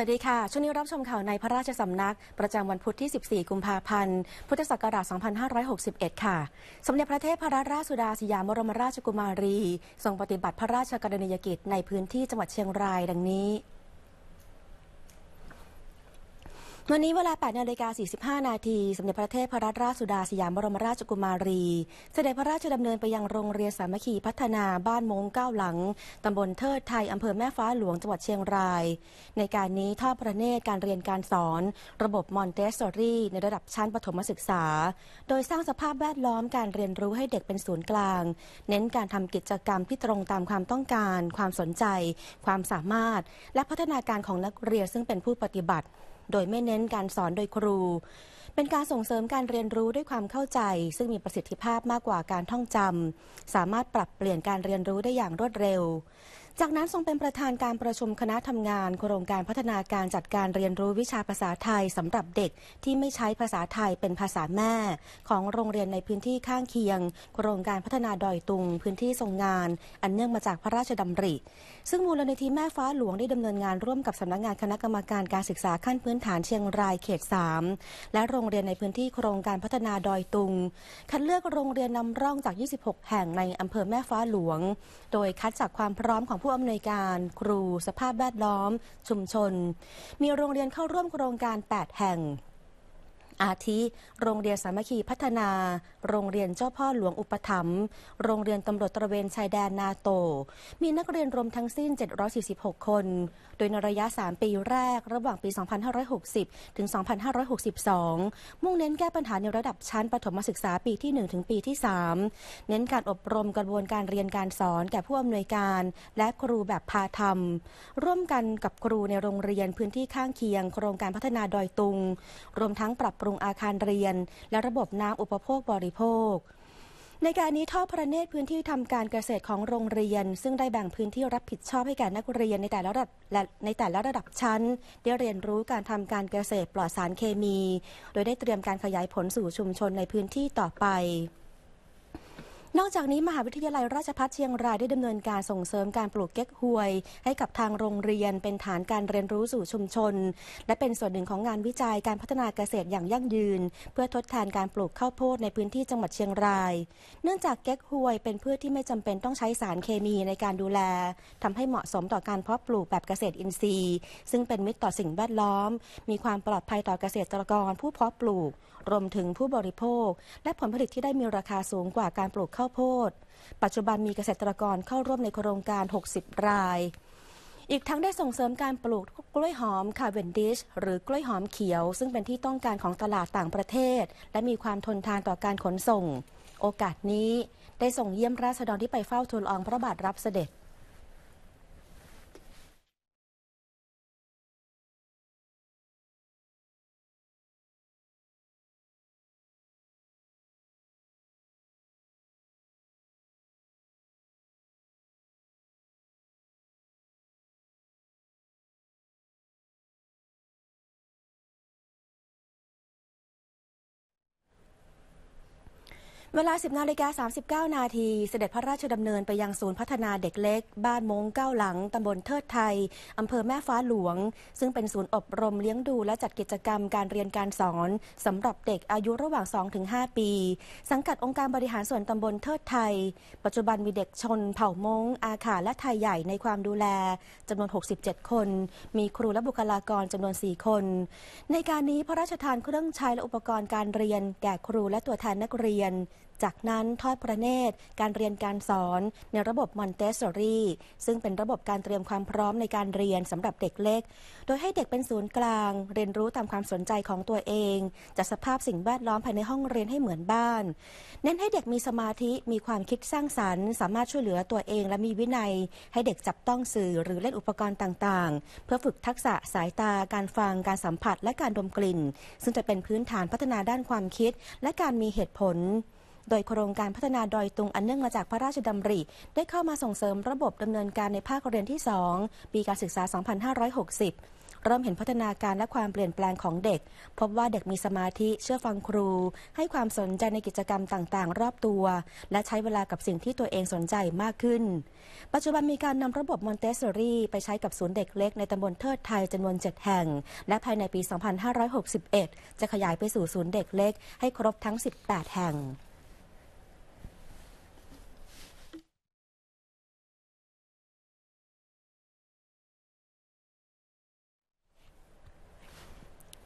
สวัสดีค่ะ ช่วงนี้รับชมข่าวในพระราชสำนักประจำวันพุธที่ 14 กุมภาพันธ์ พุทธศักราช 2561 ค่ะ สมเด็จพระเทพพระราชสุดาสยามบรมราชกุมารี ทรงปฏิบัติพระราชกรณียกิจในพื้นที่จังหวัดเชียงรายดังนี้วันนี้เวลา8นาฬิกา45 นาทีสมเด็จพระเทพรัตนราชสุดาสยามบรมราชกุมารี เสด็จพระราชดำเนินไปยังโรงเรียนสามัคคีพัฒนาบ้านมงเก้าหลัง ตำบลเทิดไทย อำเภอแม่ฟ้าหลวง จังหวัดเชียงราย ในการนี้ทอดพระเนตรการเรียนการสอน ระบบมอนเตสซอรี่ ในระดับชั้นปฐมศึกษา โดยสร้างสภาพแวดล้อมการเรียนรู้ให้เด็กเป็นศูนย์กลาง เน้นการทำกิจกรรมที่ตรงตามความต้องการ ความสนใจ ความสามารถ และพัฒนาการของนักเรียนซึ่งเป็นผู้ปฏิบัติโดยไม่เน้นการสอนโดยครู เป็นการส่งเสริมการเรียนรู้ด้วยความเข้าใจ ซึ่งมีประสิทธิภาพมากกว่าการท่องจำสามารถปรับเปลี่ยนการเรียนรู้ได้อย่างรวดเร็ว จากนั้นทรงเป็นประธานการประชุมคณะทำงาน โครงการพัฒนาการจัดการเรียนรู้วิชาภาษาไทยสำหรับเด็กที่ไม่ใช้ภาษาไทยเป็นภาษาแม่ ของโรงเรียนในพื้นที่ข้างเคียง โครงการพัฒนาดอยตุง พื้นที่ทรงงาน อันเนื่องมาจากพระราชดำริซึ่งมูลนิธิแม่ฟ้าหลวงได้ดำเนินงานร่วมกับสำนักงานคณะกรรมการการศึกษาขั้นพื้นฐานเชียงรายเขต 3 และโรงเรียนในพื้นที่โครงการพัฒนาดอยตุง คัดเลือกโรงเรียนนำร่องจาก 26 แห่งในอำเภอแม่ฟ้าหลวง โดยคัดจากความพร้อมของผู้อำนวยการ ครูสภาพแวดล้อม ชุมชน มีโรงเรียนเข้าร่วมโครงการ 8 แห่งอาทิ โรงเรียนสามัคคีพัฒนา โรงเรียนเจ้าพ่อหลวงอุปถัมภ์โรงเรียนตำรวจตระเวนชายแดนนาโต มีนักเรียนรวมทั้งสิ้น 746 คน โดยในระยะ 3 ปีแรก ระหว่างปี 2560 ถึง 2562 มุ่งเน้นแก้ปัญหาในระดับชั้น ประถมศึกษาปีที่ 1 ถึงปีที่ 3 เน้นการอบรมกระบวนการเรียนการสอนแก่ผู้อำนวยการและครูแบบพาธรรมร่วมกันกับครูในโรงเรียนพื้นที่ข้างเคียง โครงการพัฒนาดอยตุงรวมทั้งปรับปรุงรุงอาคารเรียนและระบบน้ำอุปโภคบริโภค ในการนี้ท่อพระเนตรพื้นที่ทำการเกษตรของโรงเรียน ซึ่งได้แบ่งพื้นที่รับผิดชอบให้แก่นักเรียนในแต่ละระดับในแต่ละระดับชั้นได้เรียนรู้การทำการเกษตรปลอดสารเคมี โดยได้เตรียมการขยายผลสู่ชุมชนในพื้นที่ต่อไปนอกจากนี้ มหาวิทยาลัยราชพัฒเชียงรายได้ดำเนินการส่งเสริมการปลูกเก๊กฮวย ให้กับทางโรงเรียนเป็นฐานการเรียนรู้สู่ชุมชน และเป็นส่วนหนึ่งของงานวิจัยการพัฒนาเกษตรอย่างยั่งยืน เพื่อทดแทนการปลูกข้าวโพดในพื้นที่จังหวัดเชียงราย เนื่องจากเก๊กฮวยเป็นพืชที่ไม่จำเป็นต้องใช้สารเคมีในการดูแลทำให้เหมาะสมต่อการเพาะปลูกแบบเกษตรอินทรีย์ ซึ่งเป็นมิตรต่อสิ่งแวดล้อม มีความปลอดภัยต่อเกษตรกรผู้เพาะปลูกรวมถึงผู้บริโภค และผลผลิตที่ได้มีราคาสูงกว่าการปลูกข้าวโพดปัจจุบันมีเกษตรกรเข้าร่วมในโครงการ 60 ราย อีกทั้งได้ส่งเสริมการปลูกกล้วยหอมคาเวนดิช หรือกล้วยหอมเขียวซึ่งเป็นที่ต้องการของตลาดต่างประเทศ และมีความทนทานต่อการขนส่ง โอกาสนี้ได้ส่งเยี่ยมราษฎรที่ไปเฝ้าทูลอองพระบาทรับเสด็จเวลา 10นาฬิกา39 นาที เสด็จพระราชดำเนินไปยังศูนย์พัฒนาเด็กเล็ก บ้านมงเก้าหลังตำบลเทิดไทย อำเภอแม่ฟ้าหลวง ซึ่งเป็นศูนย์อบรมเลี้ยงดูและจัดกิจกรรมการเรียนการสอนสำหรับเด็กอายุระหว่าง 2-5 ปี สังกัดองค์การบริหารส่วนตำบลเทิดไทย ปัจจุบันมีเด็กชน เผ่ามงอาขาและไทยใหญ่ในความดูแลจำนวน 67 คน มีครูและบุคลากรจำนวน 4 คน ในการนี้พระราชทานเครื่องใช้และอุปกรณ์การเรียนแก่ครูและตัวแทนนักเรียนจากนั้นทอดพระเนตร การเรียนการสอนในระบบมอนเตสซอรีซึ่งเป็นระบบการเตรียมความพร้อมในการเรียนสำหรับเด็กเล็ก โดยให้เด็กเป็นศูนย์กลาง เรียนรู้ตามความสนใจของตัวเองจัดสภาพสิ่งแวดล้อมภายในห้องเรียนให้เหมือนบ้าน เน้นให้เด็กมีสมาธิมีความคิดสร้างสรรค์ สามารถช่วยเหลือตัวเองและมีวินัยให้เด็กจับต้องสื่อหรือเล่นอุปกรณ์ต่างๆ เพื่อฝึกทักษะสายตา การฟัง การสัมผัส และการดมกลิ่น ซึ่งจะเป็นพื้นฐานพัฒนาด้านความคิดและการมีเหตุผลโดยโครงการพัฒนาดอยตุงอันเนื่องมาจากพระราชดำริ ได้เข้ามาส่งเสริมระบบดำเนินการในภาคเรียนที่ 2 ปีการศึกษา 2560 เริ่มเห็นพัฒนาการและความเปลี่ยนแปลงของเด็ก พบว่าเด็กมีสมาธิเชื่อฟังครู ให้ความสนใจในกิจกรรมต่าง ๆ รอบตัว และใช้เวลากับสิ่งที่ตัวเองสนใจมากขึ้น ปัจจุบันมีการนำระบบมอนเตสซอรี่ไปใช้กับศูนย์เด็กเล็กในตำบลเทิดไทยจำนวน7แห่งและภายในปี 2561 จะขยายไปสู่ศูนย์เด็กเล็ก ให้ครบทั้ง 18 แห่ง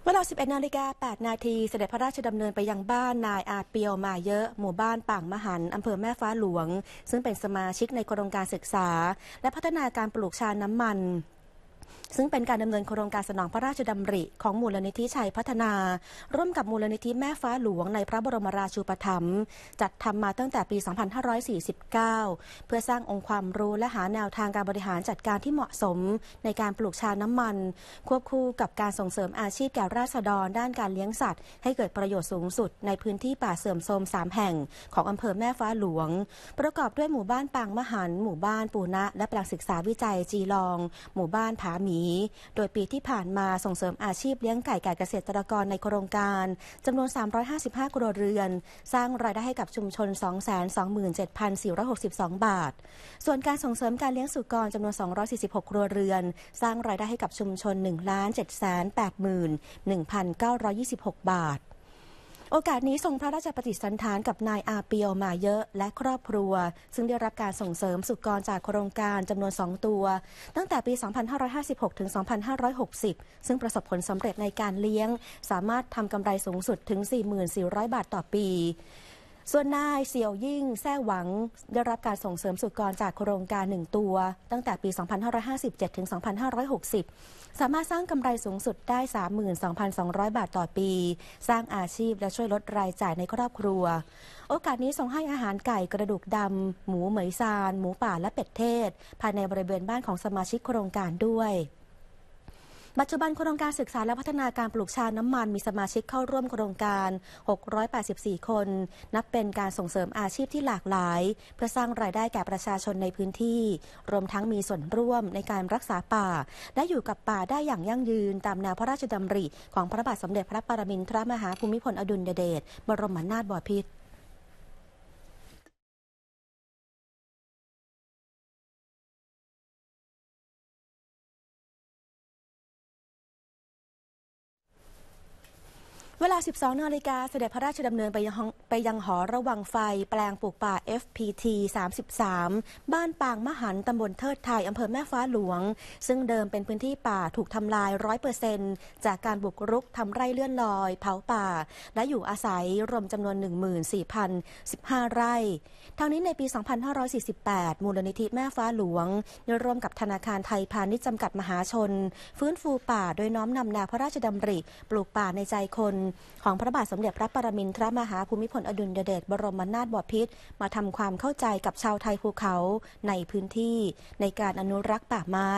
เวลา11นาฬิกา8นาที เสด็จพระราชดำเนินไปยังบ้าน นายอาเปียวมาเยอะหมู่บ้านป่างมหัน อำเภอแม่ฟ้าหลวง ซึ่งเป็นสมาชิกในโครงการศึกษา และพัฒนาการปลูกชาน้ำมันซึ่งเป็นการดำเนินโครงการสนองพระราชดำริ ของมูลนิธิชัยพัฒนา ร่วมกับมูลนิธิแม่ฟ้าหลวง ในพระบรมราชูปถัมภ์จัดทำมาตั้งแต่ปี 2549 เพื่อสร้างองค์ความรู้และหาแนวทางการบริหารจัดการที่เหมาะสมในการปลูกชาน้ำมัน ควบคู่กับการส่งเสริมอาชีพแก่ราษฎรด้านการเลี้ยงสัตว์ ให้เกิดประโยชน์สูงสุดในพื้นที่ป่าเสื่อมโทรม3แห่ง ของอำเภอแม่ฟ้าหลวง ประกอบด้วยหมู่บ้านปางมหันหมู่บ้านปูนะ และแปลงศึกษาวิจัยจีลอง หมู่บ้านผาหมี โดยปีที่ผ่านมาส่งเสริมอาชีพเลี้ยงไก่แก่เกษตรกรในโครงการจำนวน 355 ครัวเรือน สร้างรายได้ให้กับชุมชน 227,462 บาท ส่วนการส่งเสริมการเลี้ยงสุกรจำนวน 246 ครัวเรือน สร้างรายได้ให้กับชุมชน 1 7 8 1 9 2 6 บาทโอกาสนี้ทรงพระราชปฏิสันถานกับนายอาเปียวมาเยอะและครอบครัว ซึ่งได้รับการส่งเสริมสุกรจากโครงการจำนวน2ตัว ตั้งแต่ปี 2556 ถึง 2560 ซึ่งประสบผลสำเร็จในการเลี้ยง สามารถทำกำไรสูงสุดถึง 4,400 บาทต่อปีส่วนนายเสี่ยวยิ่งแท้หวัง ได้รับการส่งเสริมสุกรจากโครงการ 1 ตัว ตั้งแต่ปี 2557 ถึง 2560 สามารถสร้างกำไรสูงสุดได้ 32,200 บาทต่อปี สร้างอาชีพและช่วยลดรายจ่ายในครอบครัว โอกาสนี้ส่งให้อาหารไก่กระดูกดำหมูเหมยซาน หมูป่าและเป็ดเทศภายในบริเวณบ้านของสมาชิกโครงการด้วยปัจจุบันโครงการศึกษาและพัฒนาการปลูกชาน้ามันมีสมาชิกเข้าร่วมโครงการ 684 คน นับเป็นการส่งเสริมอาชีพที่หลากหลายเพื่อสร้างรายได้แก่ประชาชนในพื้นที่ รวมทั้งมีส่วนร่วมในการรักษาป่าและอยู่กับป่าได้อย่างยั่งยืนตามแนวพระราชดำริ ของพระบาทสมเด็จพระปรมินทรมหาภูมิพลอดุลยเดชบรมนาถบพิตรเวลา 12 นาฬิกา เสด็จพระราชดำเนิน ไปยังไปยังหอระวังไฟแปลงปลูกป่า FPT 33 บ้านปางมหันตำบลเทิดไทย อำเภอแม่ฟ้าหลวง ซึ่งเดิมเป็นพื้นที่ป่าถูกทำลายรร้ออยเป์เซนจากการบุกรุกทำไร่เลื่อนลอย เผาป่า และอยู่อาศัยรวมจำนวน 14,015 ไร่ ทางนี้ในปี 2548 มูลนิธิแม่ฟ้าหลวงได้ร่วมกับธนาคารไทยพาณิชย์จำกัดมหาชน ฟื้นฟูป่าโดยน้อมนำแนวพระราชดำริปลูกป่าในใจคนของพระบาทสมเด็จพระปรมินทรมหาภูมิพลอดุลยเดชบรมนาถบพิตรมาทำความเข้าใจกับชาวไทยภูเขาในพื้นที่ในการอนุรักษ์ป่าไม้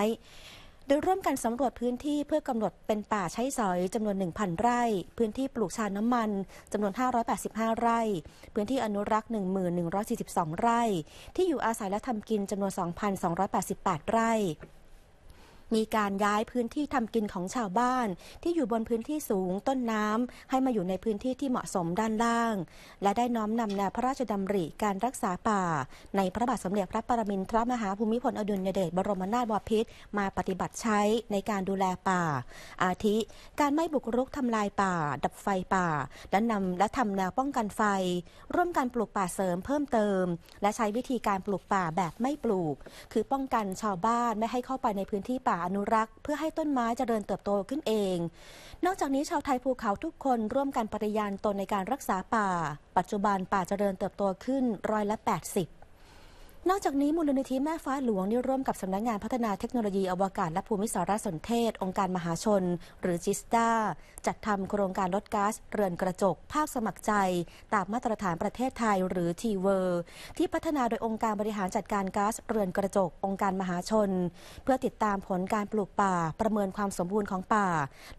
โดยร่วมกันสำรวจพื้นที่เพื่อกำหนดเป็นป่าใช้สอยจำนวน 1,000 ไร่ พื้นที่ปลูกชาน้ำมันจำนวน 585 ไร่พื้นที่อนุรักษ์ 1142 ไร่ ที่อยู่อาศัยและทำกินจำนวน 2,288 ไร่มีการย้ายพื้นที่ทำกินของชาวบ้าน ที่อยู่บนพื้นที่สูงต้นน้ำให้มาอยู่ในพื้นที่ที่เหมาะสมด้านล่าง และได้น้อมนำแนวพระราชดำริ การรักษาป่า ในพระบาทสมเด็จพระปรมินทรมหาภูมิพลอดุลยเดชบรมนาถบพิตรมาปฏิบัติใช้ในการดูแลป่า อาทิ การไม่บุกรุกทำลายป่าดับไฟป่า และนำและทำแนวป้องกันไฟ ร่วมกันปลูกป่าเสริมเพิ่มเติม และใช้วิธีการปลูกป่าแบบไม่ปลูก คือป้องกันชาวบ้านไม่ให้เข้าไปในพื้นที่ป่าาอนุรักษ์เพื่อให้ต้นไม้เจริญเติบโตขึ้นเอง นอกจากนี้ชาวไทยภูเขาทุกคนร่วมกันปฏิญาณตนในการรักษาป่า ปัจจุบันป่าเจริญเติบโตขึ้นร้อยละ 80นอกจากนี้มูลนิธิแม่ฟ้าหลวงได้ร่วมกับสำนักงงานพัฒนาเทคโนโลยีอวกาศและภูมิสารสนเทศองค์การมหาชนหรือจิสตาจัดทำโครงการลดก๊าซเรือนกระจกภาคสมัครใจ ตามมาตรฐานประเทศไทยหรือทีเวอร์ที่พัฒนาโดยองค์การบริหารจัดการก๊าซเรือนกระจกองค์การมหาชน เพื่อติดตามผลการปลูกป่าประเมินความสมบูรณ์ของป่า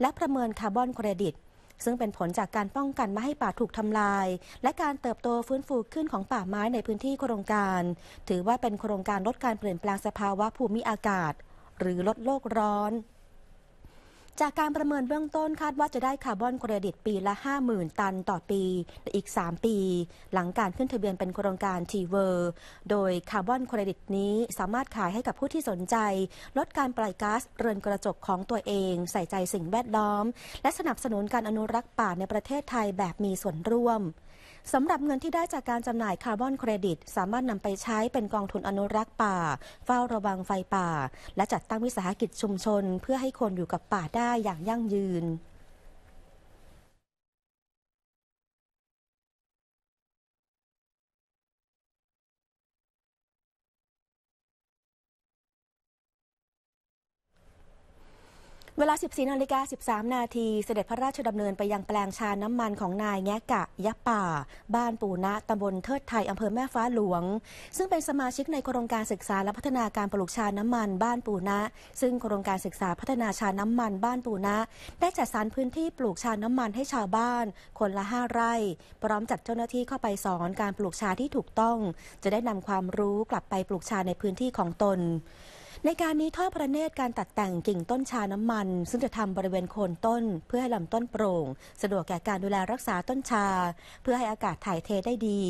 และประเมินคาร์บอนเครดิตซึ่งเป็นผลจากการป้องกันไม่ให้ป่าถูกทำลาย และการเติบโตฟื้นฟูขึ้นของป่าไม้ในพื้นที่โครงการ ถือว่าเป็นโครงการลดการเปลี่ยนแปลงสภาวะภูมิอากาศ หรือลดโลกร้อนจากการประเมินเบื้องต้นคาดว่าจะได้คาร์บอนเครดิตปีละ 50,000 ตันต่อปีในอีก 3 ปี หลังการขึ้นทะเบียนเป็นโครงการทีเวอร์โดยคาร์บอนเครดิตนี้สามารถขายให้กับผู้ที่สนใจ ลดการปล่อยก๊าซเรือนกระจกของตัวเอง ใส่ใจสิ่งแวดล้อม และสนับสนุนการอนุรักษ์ป่าในประเทศไทยแบบมีส่วนร่วมสำหรับเงินที่ได้จากการจำหน่ายคาร์บอนเครดิตสามารถนำไปใช้เป็นกองทุนอนุรักษ์ป่า เฝ้าระวังไฟป่า และจัดตั้งวิสาหกิจชุมชน เพื่อให้คนอยู่กับป่าได้อย่างยั่งยืนเวลา 14นาฬิกา13นาทีเสด็จพระราชดำเนินไปยังแปลงชา น้ำมันของนายแงกะยะป่า บ้านปูนะตำบลเทิดไทยอำเภอแม่ฟ้าหลวง ซึ่งเป็นสมาชิกในโครงการศึกษาและพัฒนาการปลูกชา น้ำมัน บ้านปูนะ ซึ่งโครงการศึกษาพัฒนาชา น้ำมัน บ้านปูนะ ได้จัดสรรพื้นที่ปลูกชา น้ำมันให้ชาวบ้าน คนละ 5 ไร่ พร้อมจัดเจ้าหน้าที่เข้าไปสอนการปลูกชาที่ถูกต้อง จะได้นำความรู้กลับไปปลูกชาในพื้นที่ของตนในการนี้ทอดพระเนตรการตัดแต่งกิ่งต้นชาน้ำมัน ซึ่งจะทำบริเวณโคนต้นเพื่อให้ลำต้นโปร่ง สะดวกแก่การดูแลรักษาต้นชา เพื่อให้อากาศถ่ายเทได้ดี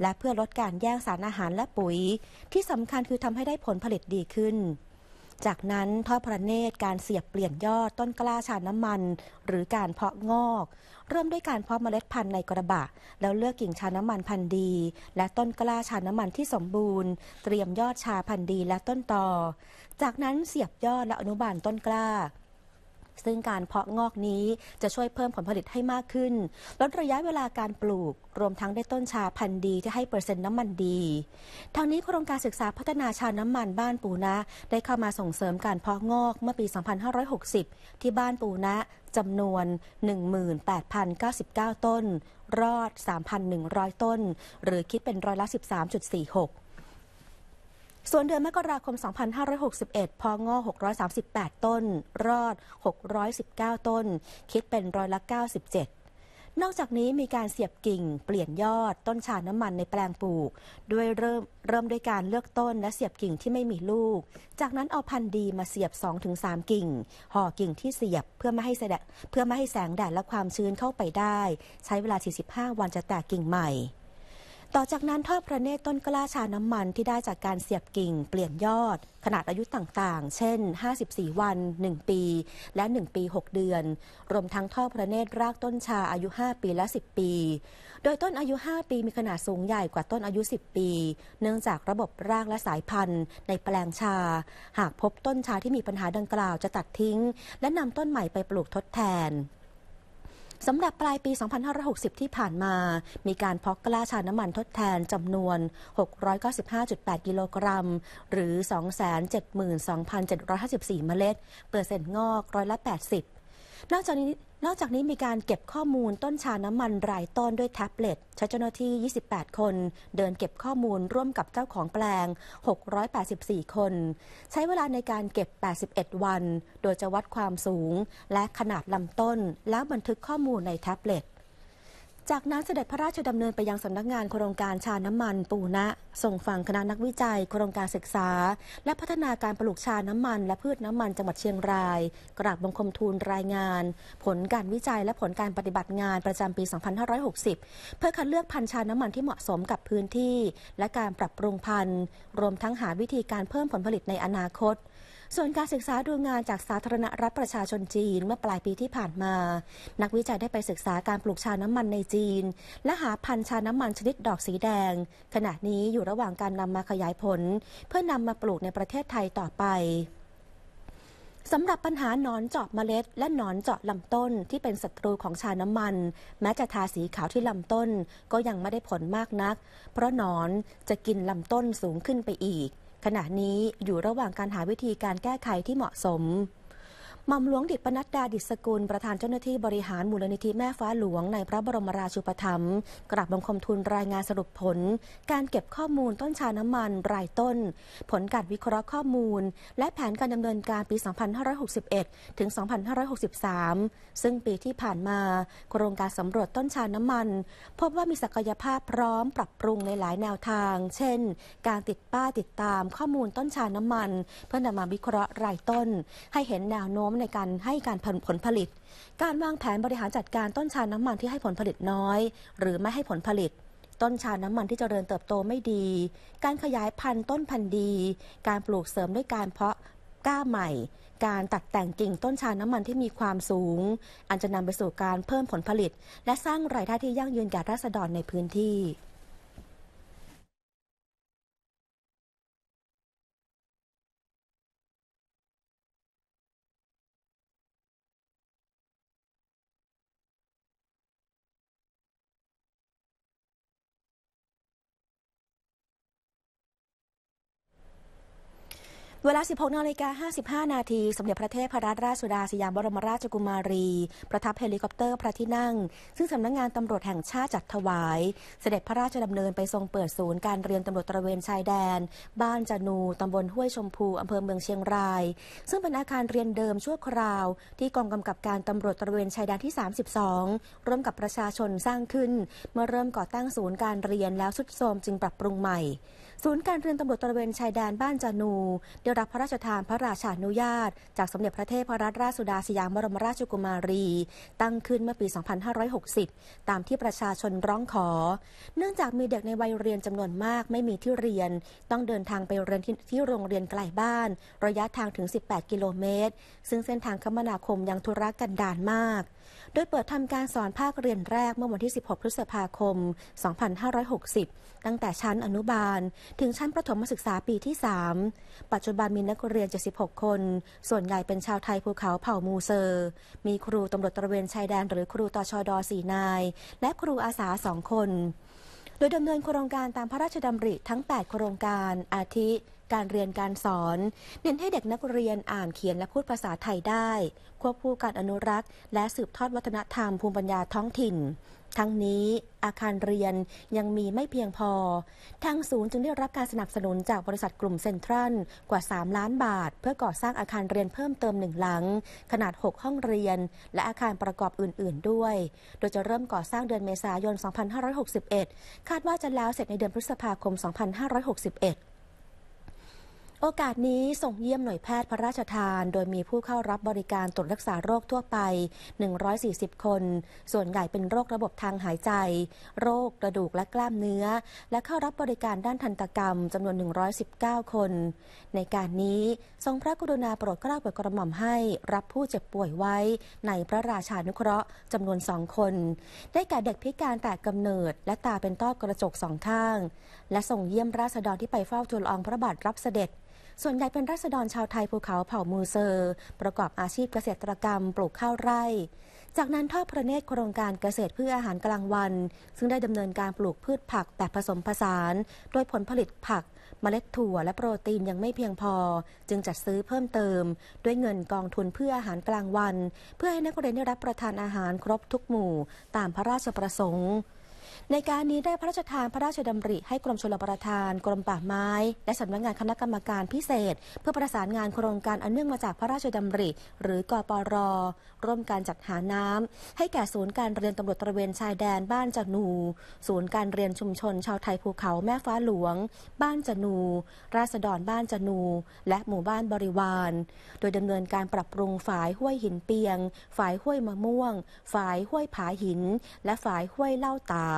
และเพื่อลดการแย่งสารอาหารและปุ๋ย ที่สำคัญคือทำให้ได้ผลผลิตดีขึ้นจากนั้นทอดพระเนตรการเสียบเปลี่ยนยอดต้นกล้าชาน้ำมัน หรือการเพาะงอก เริ่มด้วยการเพาะเมล็ดพันธุ์ในกระบะ แล้วเลือกกิ่งชาน้ำมันพันธุ์ดี และต้นกล้าชาน้ำมันที่สมบูรณ์ เตรียมยอดชาพันธุ์ดีและต้นตอจากนั้นเสียบยอดและอนุบาลต้นกล้าซึ่งการเพาะงอกนี้จะช่วยเพิ่มผลผลิตให้มากขึ้นลดระยะเวลาการปลูกรวมทั้งได้ต้นชาพันธุ์ดีที่ให้เปอร์เซ็นต์น้ำมันดี ทางนี้โครงการศึกษาพัฒนาชาน้ำมันบ้านปูนะ ได้เข้ามาส่งเสริมการเพาะงอกเมื่อปี 2560 ที่บ้านปูนะจำนวน 18,099 ต้น รอด 3,100 ต้นหรือคิดเป็นร้อยละ 13.46ส่วนเดือนมกราคม 2561พองอ638 ต้น รอด 619 ต้น คิดเป็นร้อยละ 97 นอกจากนี้มีการเสียบกิ่ง เปลี่ยนยอดต้นชาน้ำมันในแปลงปลูกด้วยเริ่มเริ่มด้วยการเลือกต้นและเสียบกิ่งที่ไม่มีลูก จากนั้นเอาพันธุ์ดีมาเสียบ 2-3 กิ่ง ห่อกิ่งที่เสียบเพื่อไม่ให้แสเพื่อไม่ให้แสงแดดและความชื้นเข้าไปได้ ใช้เวลา 45 วันจะแตกกิ่งใหม่ต่อจากนั้นทอดพระเนตรต้นกล้าชาน้ำมันที่ได้จากการเสียบกิ่งเปลี่ยนยอดขนาดอายุต่างๆ เช่น 54 วัน 1 ปี และ 1 ปี 6 เดือน รวมทั้งทอดพระเนตรรากต้นชาอายุ 5 ปีและ 10 ปี โดยต้นอายุ 5 ปีมีขนาดสูงใหญ่กว่าต้นอายุ 10 ปี เนื่องจากระบบรากและสายพันธุ์ ในแปลงชา หากพบต้นชาที่มีปัญหาดังกล่าวจะตัดทิ้ง และนำต้นใหม่ไปปลูกทดแทนสำหรับปลายปี 2560 ที่ผ่านมา มีการเพาะกล้าชาน้ำมันทดแทน จำนวน 695.8 กิโลกรัม หรือ 272,754 เมล็ด เปอร์เซ็นต์งอกร้อยละ80นอกจากนี้นอกจากนี้มีการเก็บข้อมูลต้นชาน้ำมันรายต้นด้วยแท็บเล็ตใช้เจ้าหน้าที่ 28 คนเดินเก็บข้อมูลร่วมกับเจ้าของแปลง 684 คน ใช้เวลาในการเก็บ 81 วัน โดยจะวัดความสูงและขนาดลำต้นแล้วบันทึกข้อมูลในแท็บเล็ตจากนั้นเสด็จพระราชดำเนินไปยังสำนักงานโครงการชาน้ำมัน ปูนะ ส่งฟังคณะนักวิจัย โครงการศึกษา และพัฒนาการปลูกชาน้ำมันและพืชน้ำมันจังหวัดเชียงรายกราบบังคมทูลรายงาน ผลการวิจัยและผลการปฏิบัติงานประจำปี 2560 เพื่อคัดเลือกพันธุ์ชาน้ำมันที่เหมาะสมกับพื้นที่ และการปรับปรุงพันธุ์ รวมทั้งหาวิธีการเพิ่มผลผลิตในอนาคตส่วนการศึกษาดูงานจากสาธารณรัฐประชาชนจีนเมื่อปลายปีที่ผ่านมา นักวิจัยได้ไปศึกษาการปลูกชาน้ำมันในจีน และหาพันธุ์ชาน้ำมันชนิดดอกสีแดง ขณะนี้อยู่ระหว่างการนำมาขยายผล เพื่อนำมาปลูกในประเทศไทยต่อไปสำหรับปัญหาหนอนเจาะเมล็ด และหนอนเจาะลำต้นที่เป็นศัตรูของชาน้ำมัน แม้จะทาสีขาวที่ลำต้นก็ยังไม่ได้ผลมากนัก เพราะหนอนจะกินลำต้นสูงขึ้นไปอีกขณะนี้อยู่ระหว่างการหาวิธีการแก้ไขที่เหมาะสมหม่อมหลวงดิษปนัดดาดิษกุลประธานเจ้าหน้าที่บริหารมูลนิธิแม่ฟ้าหลวงในพระบรมราชูปถัมภ์กราบบังคมทุนรายงานสรุปผล การเก็บข้อมูลต้นชาน้ำมัน รายต้น ผลการวิเคราะห์ข้อมูล และแผนการดำเนินการปี 2561 ถึง 2563 ซึ่งปีที่ผ่านมาโครงการสำรวจต้นชาน้ำมัน พบว่ามีศักยภาพพร้อมปรับปรุงในหลายแนวทาง เช่นการติดป้าติดตามข้อมูลต้นชาน้ำมัน เพื่อนำมาวิเคราะห์รายต้นให้เห็นแนวโน้มมในการให้การผลผลผลิต การวางแผนบริหารจัดการต้นชาน้ำมันที่ให้ผลผลิตน้อย หรือไม่ให้ผลผลิต ต้นชาน้ำมันที่จเจริญเติบโตไม่ดี การขยายพันธุ์ต้นพันธุ์ดี การปลูกเสริมด้วยการเพราะก้าใหม่ การตัดแต่งกิ่งต้นชาน้ำมันที่มีความสูง อันจะนำไปสู่การเพิ่มผลผลิต และสร้างรายได้ที่ยั่งยืนแก่ราษฎรในพื้นที่เวลา 16นาฬิกา55 นาทีสมเด็จพระเทพรัตนราชสุดาสยามบรมราชกุมารี ประทับเฮลิคอปเตอร์พระที่นั่ง ซึ่งสำนักงงานตำรวจแห่งชาติจัดถวาย เสด็จพระราชดำเนินไปทรงเปิดศูนย์ การเรียนตำรวจตระเวนชายแดน บ้านจานู ตำบลห้วยชมพูอำเภอเมืองเชียงราย ซึ่งเป็นอาคารเรียนเดิมชั่วคราวที่กองกำกับการตำรวจตระเวนชายแดนที่ 32 ร่วมกับประชาชนสร้างขึ้น เมื่อเริ่มก่อตั้งศูนย์การเรียนแล้วสุดโทมจึงปรับปรุงใหม่ ศูนย์การเรียนตำรวจตระเวนชายแดนบ้านจานูเได้รับพระราชทานพระราชานุญาต จากสมเด็จพระเทพรัตนราชสุดาสยามบรมราชกุมารี ตั้งขึ้นเมื่อปี 2560 ตามที่ประชาชนร้องขอ เนื่องจากมีเด็กในวัยเรียนจำนวนมากไม่มีที่เรียนต้องเดินทางไปเรียนที่โรงเรียนไกลบ้าน ระยะทางถึง 18 กิโลเมตร ซึ่งเส้นทางคมนาคมยังทุรกันดารมากโดยเปิดทำการสอนภาคเรียนแรกเมื่อวันที่ 16 พฤษภาคม 2560 ตั้งแต่ชั้นอนุบาล ถึงชั้นประถมศึกษาปีที่ 3 ปัจจุบันมีนักเรียน 76 คน ส่วนใหญ่เป็นชาวไทยภูเขาเผ่ามูเซอร์ มีครูตำรวจตระเวนชายแดนหรือครูตชด4นาย และครูอาสาสองคน โดยดำเนินโครงการตามพระราชดำริทั้ง 8 โครงการอาทิการเรียนการสอน เน้นให้เด็กนักเรียนอ่านเขียนและพูดภาษาไทยได้ ควบคู่การอนุรักษ์และสืบทอดวัฒนธรรมภูมิปัญญาท้องถิ่น ทั้งนี้อาคารเรียนยังมีไม่เพียงพอ ทางศูนย์จึงได้รับการสนับสนุนจากบริษัทกลุ่มเซ็นทรัล กว่า 3 ล้านบาท เพื่อก่อสร้างอาคารเรียนเพิ่มเติมหนึ่งหลัง ขนาด 6 ห้องเรียน และอาคารประกอบอื่น ๆด้วยโดยจะเริ่มก่อสร้างเดือนเมษายน 2561 คาดว่าจะแล้วเสร็จในเดือนพฤษภาคม 2561โอกาสนี้ส่งเยี่ยมหน่วยแพทย์พระราชทาน โดยมีผู้เข้ารับบริการตรวจรักษาโรคทั่วไป 140 คน ส่วนใหญ่เป็นโรคระบบทางหายใจ โรคกระดูกและกล้ามเนื้อ และเข้ารับบริการด้านทันตกรรม จำนวน 119 คน ในการนี้ทรงพระกรุณาโปรดเกล้าโปรดกระหม่อมให้ รับผู้เจ็บป่วยไว้ในพระราชานุเคราะห์จำนวนสองคน ได้แก่เด็กพิการแต่กำเนิดและตาเป็นต้อกระจกสองข้าง และส่งเยี่ยมราษฎรที่ไปเฝ้าทูลอองพระบาทรับเสด็จส่วนใหญ่เป็นราษฎรชาวไทยภูเขาเผ่ามูเซอร์ประกอบอาชีพเกษตรกรรมปลูกข้าวไร่ จากนั้นทอดพระเนตรโครงการเกษตรเพื่ออาหารกลางวัน ซึ่งได้ดำเนินการปลูกพืชผักแบบผสมผสาน โดยผลผลิตผักมเมล็ดถั่วและโปรตีนยังไม่เพียงพอ จึงจัดซื้อเพิ่มเติม ด้วยเงินกองทุนเพื่ออาหารกลางวัน เพื่อให้นักเรียนได้รับประทานอาหารครบทุกหมู่ ตามพระราชประสงค์ในการนี้ได้พระราชทานพระราชดำริให้กรมชลประทานกรมป่าไม้ และสำนักงงานคณะกรรมการพิเศษ เพื่อประสานงานโครงการอันเนื่องมาจากพระราชดำริ หรือกปรร่วมการจัดหาน้ำให้แก่ศูนย์การเรียนตำรวจตระเวนชายแดนบ้านจันูศูนย์การเรียนชุมชนชาวไทยภูเขาแม่ฟ้าหลวง บ้านจันู ราษฎรบ้านจันู และหมู่บ้านบริวาร โดยดำเนินการปรับปรุงฝายห้วยหินเปียงฝายห้วยมะม่วงฝายห้วยผาหิน และฝายห้วยเล่าตา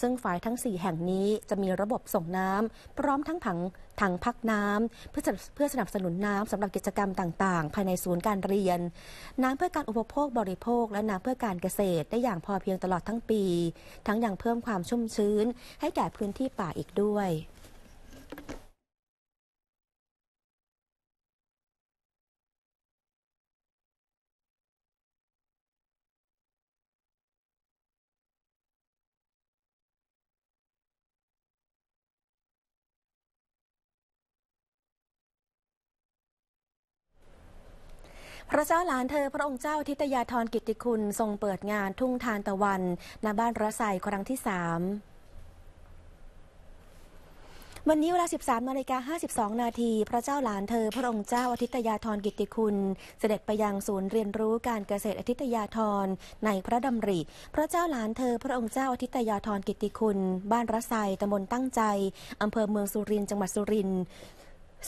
ซึ่งฝ่ายทั้ง 4 แห่งนี้จะมีระบบส่งน้ำพร้อมทั้งผังถังพักน้ำเพื่อเพื่อสนับสนุนน้ำสำหรับกิจกรรมต่าง ๆ ภายในศูนย์การเรียน น้ำเพื่อการอุปโภคบริโภคและน้ำเพื่อการเกษตรได้อย่างพอเพียงตลอดทั้งปี ทั้งยังเพิ่มความชุ่มชื้นให้แก่พื้นที่ป่าอีกด้วยพระเจ้าหลานเธอพระองค์เจ้าทิตยาธรกิติคุณทรงเปิดงานทุ่งทานตะวันณบ้านระไซครั้งที่สามวันนี้เวลา13นาฬิกา52นาทีพระเจ้าหลานเธอ พระองค์เจ้าอาทิตยาธรกิติคุณ เสด็จไปยังศูนย์เรียนรู้การเกษตรอาทิตยาธรในพระดำริ พระเจ้าหลานเธอพระองค์เจ้าอาทิตยาธรกิติคุณ บ้านรัศัยตำบลตั้งใจ อำเภอเมืองสุรินทร์จังหวัดสุรินทร์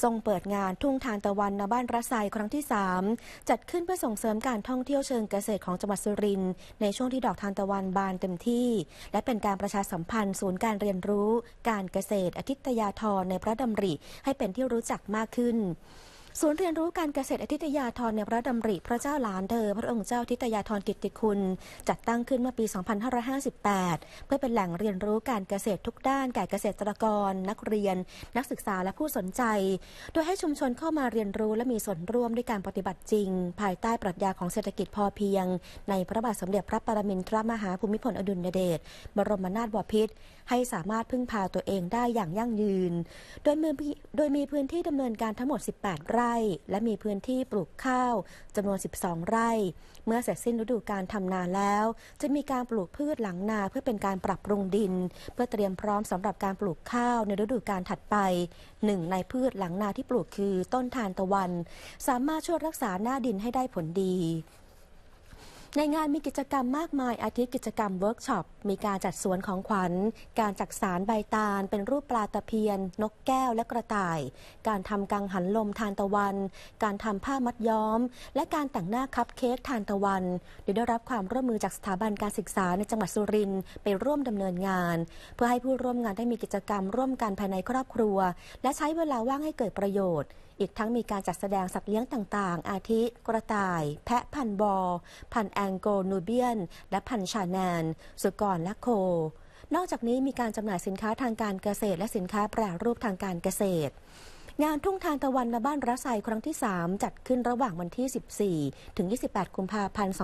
ทรงเปิดงานทุ่งทานตะวันณบ้านระไซครั้งที่ 3 จัดขึ้นเพื่อส่งเสริมการท่องเที่ยวเชิงเกษตรของจังหวัดสุรินทร์ในช่วงที่ดอกทานตะวันบานเต็มที่ และเป็นการประชาสัมพันธ์ศูนย์การเรียนรู้การเกษตรอาทิตยาธรในพระดำริ ให้เป็นที่รู้จักมากขึ้นศูนย์เรียนรู้การเกษตรอทิตยาธรในพระดำริ พระเจ้าหลานเธอ พระองค์เจ้าทิตยาธรกิตติคุณ จัดตั้งขึ้นเมื่อปี 2558 เพื่อเป็นแหล่งเรียนรู้การเกษตรทุกด้าน แก่เกษตรกร นักเรียน นักศึกษาและผู้สนใจ โดยให้ชุมชนเข้ามาเรียนรู้และมีส่วนร่วมด้วยการปฏิบัติจริง ภายใต้ปรัชญาของเศรษฐกิจพอเพียง ในพระบาทสมเด็จพระปรมินทรมหาภูมิพลอดุลยเดชบรมนาถบพิตรให้สามารถพึ่งพาตัวเองได้อย่างยั่งยืน โดยมีโดยมีพื้นที่ดำเนินการทั้งหมด 18 ไร่ และมีพื้นที่ปลูกข้าวจำนวน 12 ไร่ เมื่อเสร็จสิ้นฤดูการทำนาแล้ว จะมีการปลูกพืชหลังนาเพื่อเป็นการปรับปรุงดิน เพื่อเตรียมพร้อมสำหรับการปลูกข้าวในฤดูการถัดไปหนึ่งในพืชหลังนาที่ปลูกคือต้นทานตะวัน สามารถช่วยรักษาหน้าดินให้ได้ผลดีในงานมีกิจกรรมมากมายอาทิกิจกรรมเวิร์กช็อปมีการจัดสวนของขวัญ การจักสารใบตาลเป็นรูปปลาตะเพียนนกแก้วและกระต่าย การทำกังหันลมทานตะวัน การทำผ้ามัดย้อม และการแต่งหน้าคัพเค้กทานตะวันโดยได้รับความร่วมมือจากสถาบันการศึกษาในจังหวัดสุรินทร์ไปร่วมดำเนินงาน เพื่อให้ผู้ร่วมงานได้มีกิจกรรมร่วมกันภายในครอบครัว และใช้เวลาว่างให้เกิดประโยชน์อีกทั้งมีการจัดแสดงสัตว์เลี้ยงต่างๆ อาทิกระต่าย แพะพันบอ พันแองโกลนูเบียน และพันชาแนน สุกรและโค นอกจากนี้มีการจำหน่ายสินค้าทางการเกษตร และสินค้าแปรรูปทางการเกษตรงานทุ่งทานตะวันณบ้านรัศัยครั้งที่ 3 จัดขึ้นระหว่างวันที่ 14 ถึง 28 กุมภาพันธ์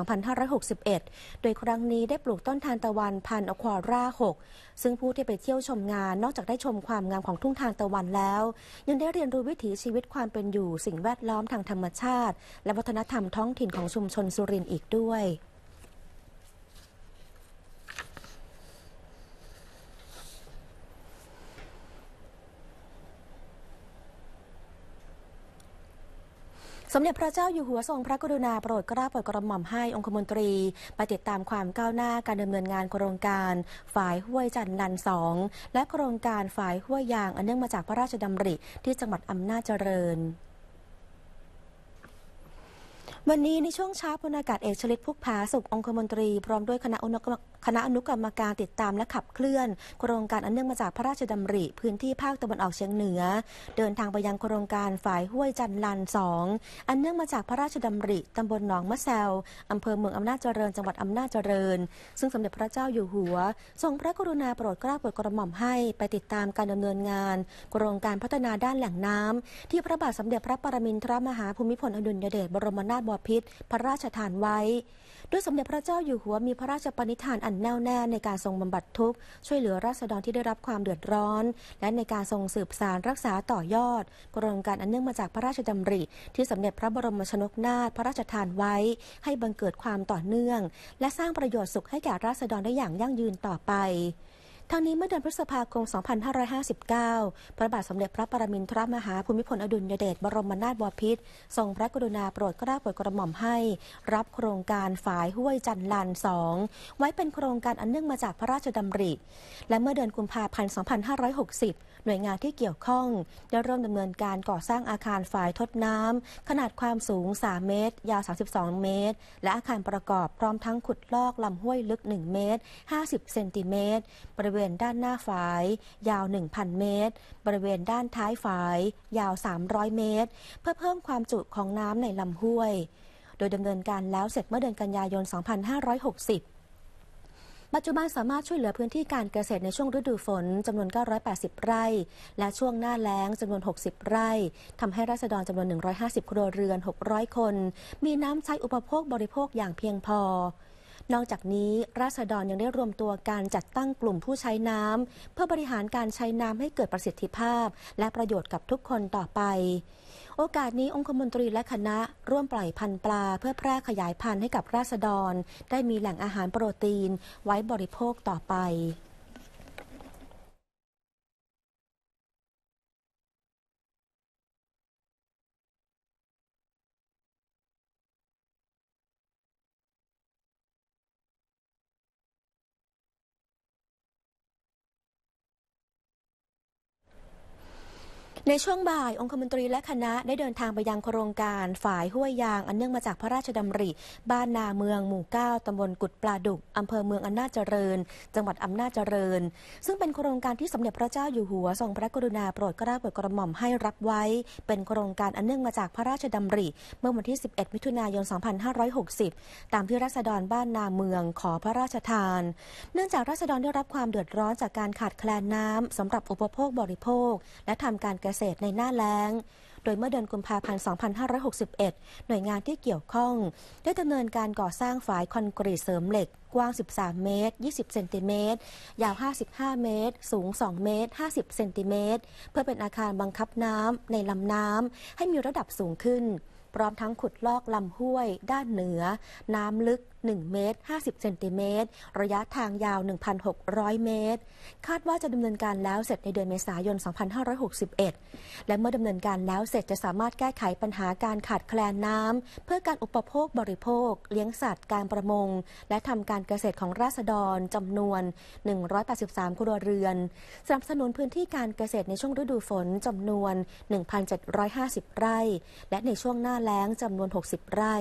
2561 โดยครั้งนี้ได้ปลูกต้นทานตะวันพันอควาร่า6ซึ่งผู้ที่ไปเที่ยวชมงานนอกจากได้ชมความงามของทุ่งทานตะวันแล้ว ยังได้เรียนรู้วิถีชีวิตความเป็นอยู่สิ่งแวดล้อมทางธรรมชาติและวัฒนธรรมท้องถิ่นของชุมชนสุรินทร์อีกด้วยสมเด็จพระเจ้าอยู่หัวทรงพระกรุณาโปรดกร้าโปรดกระหม่อมให้องคมนตรีไปติดตามความก้าวหน้าการดำเนินงานโครงการฝ่ายห้วยจันทร์ลันสอง และโครงการฝ่ายห้วยยางอันเนื่องมาจากพระราชดำริที่จังหวัดอำนาจเจริญ วันนี้ ในช่วงเช้าพลอากาศเอกชลิตพุกผาสุข องคมนตรี พร้อมด้วยคณะอนุกรรมคณะอนุกรรมการติดตามและขับเคลื่อน โครงการอันเนื่องมาจากพระราชดำริพื้นที่ภาคตะวันออกเฉียงเหนือ เดินทางไปยังโครงการฝ่ายห้วยจันลันสองอันเนื่องมาจากพระราชดำริตำบลหนองมะแซวอำเภอเมืองอำนาจเจริญ จังหวัดอำนาจเจริญ ซึ่งสมเด็จพระเจ้าอยู่หัว ทรงพระกรุณาโปรดเกล้าโปรดกระหม่อมให้ ไปติดตามการดำเนินงาน โครงการพัฒนาด้านแหล่งน้ำที่พระบาทสมเด็จพระปรมินทรมหาภูมิพลอดุลยเดชบรมนาถบพิตรพระราชทานไว้ ด้วยสมเด็จพระเจ้าอยู่หัวมีพระราชปณิธานอันันแน่วแน่ในการทรงบำบัดทุกข์ ช่วยเหลือราษฎรที่ได้รับความเดือดร้อน และในการทรงสืบสารรักษาต่อยอดโครงการอันเนื่องมาจากพระราชดำริที่สมเด็จพระบรมชนกนาถพระราชทานไว้ ให้บังเกิดความต่อเนื่อง และสร้างประโยชน์สุขให้แก่ราษฎรได้อย่างยั่งยืนต่อไปทั้งนี้เมื่อเดือนพฤษภาคม 2559 พระบาทสมเด็จพระปรมินทรมหาภูมิพลอดุลยเดชบรมนาถบพิตรทรงพระกรุณาโปรดเกล้าโปรดกระหม่อมให้ รับโครงการฝายห้วยจันลานสอง ไว้เป็นโครงการอันเนื่องมาจากพระราชดำริ และเมื่อเดือนกุมภาพันธ์2560หน่วยงานที่เกี่ยวข้องได้เริ่มดำเนินการก่อสร้างอาคารฝายทดน้ำขนาดความสูง 3 เมตร ยาว 32 เมตร และอาคารประกอบพร้อมทั้งขุดลอกลำห้วยลึก 1 เมตร 50 เซนติเมตร บริเวณด้านหน้าฝาย ยาว 1,000 เมตร บริเวณด้านท้ายฝาย ยาว 300 เมตร เพื่อเพิ่มความจุของน้ำในลำห้วย โดยดำเนินการแล้วเสร็จเมื่อเดือนกันยายน 2560ปัจจุบันสามารถช่วยเหลือพื้นที่การเกษตรในช่วงฤดูฝน จำนวน 980 ไร่ และช่วงหน้าแล้ง จำนวน 60 ไร่ทำให้ราษฎรจำนวน 150ครัวเรือน 600 คน มีน้ำใช้อุปโภคบริโภคอย่างเพียงพอ นอกจากนี้ ราษฎรยังได้รวมตัวการจัดตั้งกลุ่มผู้ใช้น้ำเพื่อบริหารการใช้น้ำให้เกิดประสิทธิภาพ และประโยชน์กับทุกคนต่อไปโอกาสนี้องคมนตรีและคณะร่วมปล่อยพันธุ์ปลา เพื่อแพร่ขยายพันธุ์ให้กับราษฎร ได้มีแหล่งอาหารโปรตีนไว้บริโภคต่อไปในช่วงบ่าย องคมนตรีและคณะ ได้เดินทางไปยังโครงการ ฝายห้วยยาง อันเนื่องมาจากพระราชดำริ บ้านนาเมืองหมู่ 9 ตำบลกุดปลาดุกอำเภอเมืองอำนาจเจริญ จังหวัดอำนาจเจริญ ซึ่งเป็นโครงการที่สมเด็จพระเจ้าอยู่หัว ทรงพระกรุณาโปรดเกล้าโปรดกระหม่อมให้รับไว้ เป็นโครงการอันเนื่องมาจากพระราชดำริ เมื่อวันที่ 11 มิถุนายน 2560 ตามที่รัษฎรบ้านนาเมืองขอพระราชทานเนื่องจากรัษฎรได้รับความเดือดร้อนจากการขาดแคลนน้ำสำหรับอุปโภคบริโภค และทำการเกษตรในหน้าแล้งโดยเมื่อเดือนกุมภาพันธ์ 2561 หน่วยงานที่เกี่ยวข้อง ได้ดำเนินการก่อสร้างฝายคอนกรีตเสริมเหล็กกว้าง 13 เมตร 20 เซนติเมตร ยาว 55 เมตร สูง 2 เมตร 50 เซนติเมตร เพื่อเป็นอาคารบังคับน้ำในลำน้ำให้มีระดับสูงขึ้นพร้อมทั้งขุดลอกลำห้วยด้านเหนือ น้ำลึก1เมตร50เซนติเมตรระยะทางยาว 1,600 เมตร คาดว่าจะดำเนินการแล้วเสร็จในเดือนเมษายน 2561 และเมื่อดำเนินการแล้วเสร็จจะสามารถแก้ไขปัญหาการขาดแคลนน้ำเพื่อการอุปโภคบริโภคเลี้ยงสัตว์การประมง และทำการเกษตรของราษฎรจำนวน 183ครัวเรือนสนับสนุนพื้นที่การเกษตรในช่วงฤดูฝนจำนวน 1,750 ไร่ และในช่วงหน้าแล้งจำนวน 60 ไร่